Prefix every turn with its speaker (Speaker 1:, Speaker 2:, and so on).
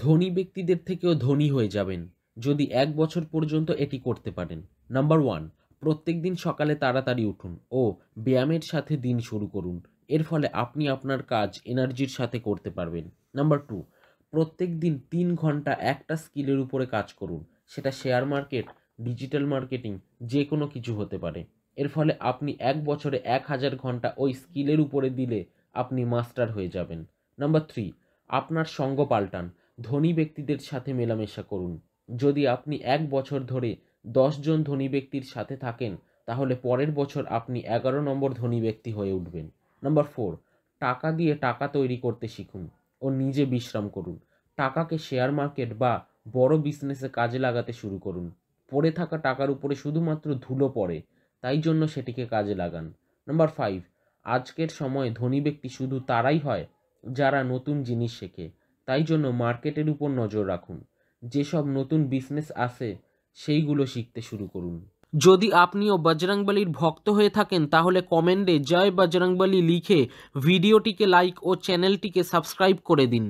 Speaker 1: ধনী ব্যক্তিদের থেকেও ধনী হয়ে যাবেন যদি এক বছর পর্যন্ত এটি করতে পারেন নাম্বার ওয়ান প্রত্যেক দিন সকালে তাড়াতাড়ি উঠুন ও ব্যায়ামের সাথে দিন শুরু করুন এর ফলে আপনি আপনার কাজ এনার্জির সাথে করতে পারবেন নাম্বার টু প্রত্যেক দিন তিন ঘন্টা একটা স্কিলের উপরে কাজ করুন সেটা শেয়ার মার্কেট ডিজিটাল মার্কেটিং যে কোনো কিছু হতে পারে এর ফলে আপনি এক বছরে এক হাজার ঘন্টা ওই স্কিলের উপরে দিলে আপনি মাস্টার হয়ে যাবেন নাম্বার থ্রি আপনার সঙ্গ পাল্টান ধনী ব্যক্তিদের সাথে মেলামেশা করুন যদি আপনি এক বছর ধরে জন ধনী ব্যক্তির সাথে থাকেন তাহলে পরের বছর আপনি এগারো নম্বর ধনী ব্যক্তি হয়ে উঠবেন নাম্বার ফোর টাকা দিয়ে টাকা তৈরি করতে শিখুন ও নিজে বিশ্রাম করুন টাকাকে শেয়ার মার্কেট বা বড় বিজনেসে কাজে লাগাতে শুরু করুন পড়ে থাকা টাকার উপরে শুধুমাত্র ধুলো পড়ে তাই জন্য সেটিকে কাজে লাগান নাম্বার ফাইভ আজকের সময়ে ধনী ব্যক্তি শুধু তারাই হয় যারা নতুন জিনিস শেখে তাই জন্য মার্কেটের উপর নজর রাখুন যেসব নতুন বিজনেস আসে সেইগুলো শিখতে শুরু করুন যদি আপনিও বজরংবলীর ভক্ত হয়ে থাকেন তাহলে কমেন্টে জয় বজরংবলী লিখে ভিডিওটিকে লাইক ও চ্যানেলটিকে সাবস্ক্রাইব করে দিন